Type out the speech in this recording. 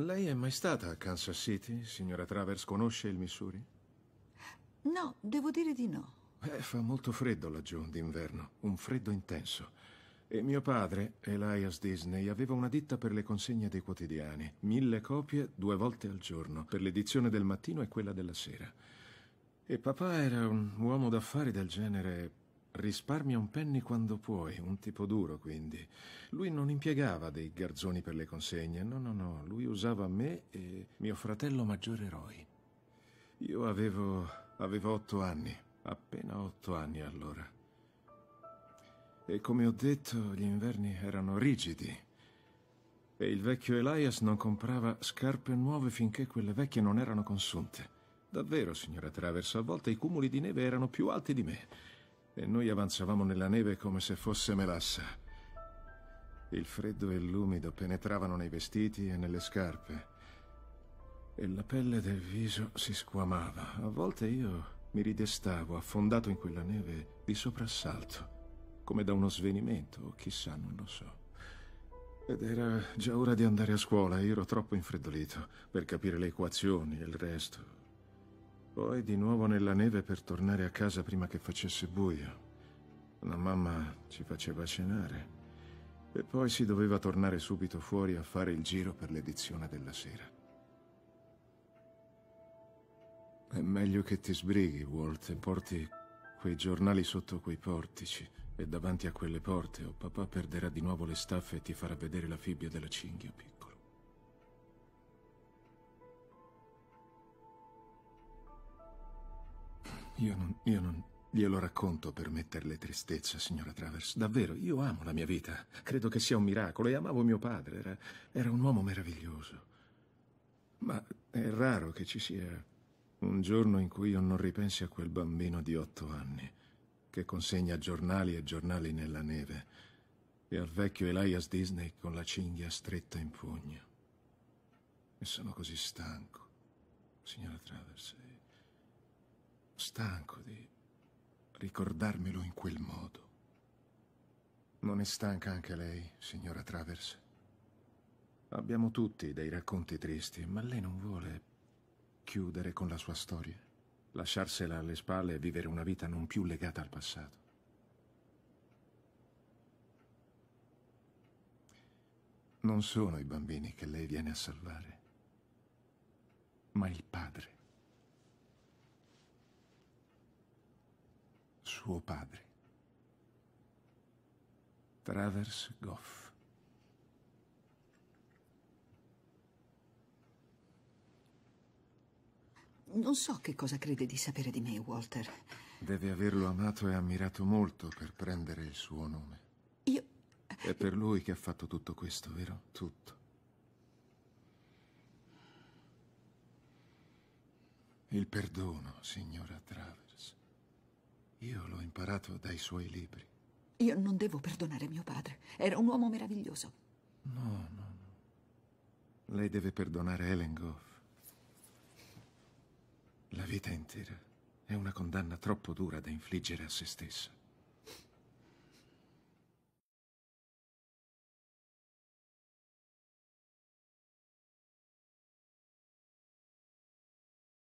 Lei è mai stata a Kansas City, signora Travers? Conosce il Missouri? No, devo dire di no. Eh, fa molto freddo laggiù d'inverno, un freddo intenso. E mio padre, Elias Disney, aveva una ditta per le consegne dei quotidiani, mille copie due volte al giorno, per l'edizione del mattino e quella della sera. E papà era un uomo d'affari del genere Risparmia un penny quando puoi, un tipo duro quindi. Lui non impiegava dei garzoni per le consegne, no, no, no, lui usava me e mio fratello maggiore Roy. Io avevo. avevo otto anni, appena otto anni allora. E come ho detto, gli inverni erano rigidi. E il vecchio Elias non comprava scarpe nuove finché quelle vecchie non erano consunte. Davvero, signora Travers, a volte i cumuli di neve erano più alti di me e noi avanzavamo nella neve come se fosse melassa. Il freddo e l'umido penetravano nei vestiti e nelle scarpe e la pelle del viso si squamava. A volte io mi ridestavo affondato in quella neve di soprassalto, come da uno svenimento, o chissà, non lo so. Ed era già ora di andare a scuola, io ero troppo infreddolito per capire le equazioni e il resto. Poi di nuovo nella neve per tornare a casa prima che facesse buio. La mamma ci faceva cenare. E poi si doveva tornare subito fuori a fare il giro per l'edizione della sera. È meglio che ti sbrighi, Walt, e porti quei giornali sotto quei portici. E davanti a quelle porte, o papà perderà di nuovo le staffe e ti farà vedere la fibbia della cinghia, piccola. Io non, io non glielo racconto per metterle tristezza, signora Travers. Davvero, io amo la mia vita. Credo che sia un miracolo e amavo mio padre. Era, era un uomo meraviglioso. Ma è raro che ci sia un giorno in cui io non ripensi a quel bambino di otto anni che consegna giornali e giornali nella neve e al vecchio Elias Disney con la cinghia stretta in pugno. E sono così stanco, signora Travers stanco di ricordarmelo in quel modo. Non è stanca anche lei, signora Travers? Abbiamo tutti dei racconti tristi, ma lei non vuole chiudere con la sua storia? Lasciarsela alle spalle e vivere una vita non più legata al passato? Non sono i bambini che lei viene a salvare, ma il padre. suo padre, Travers Goff. Non so che cosa crede di sapere di me, Walter. Deve averlo amato e ammirato molto per prendere il suo nome. Io... È per lui che ha fatto tutto questo, vero? Tutto. Il perdono, signora Travers. Io l'ho imparato dai suoi libri. Io non devo perdonare mio padre. Era un uomo meraviglioso. No, no, no. Lei deve perdonare Ellen Goff. La vita intera è una condanna troppo dura da infliggere a se stessa.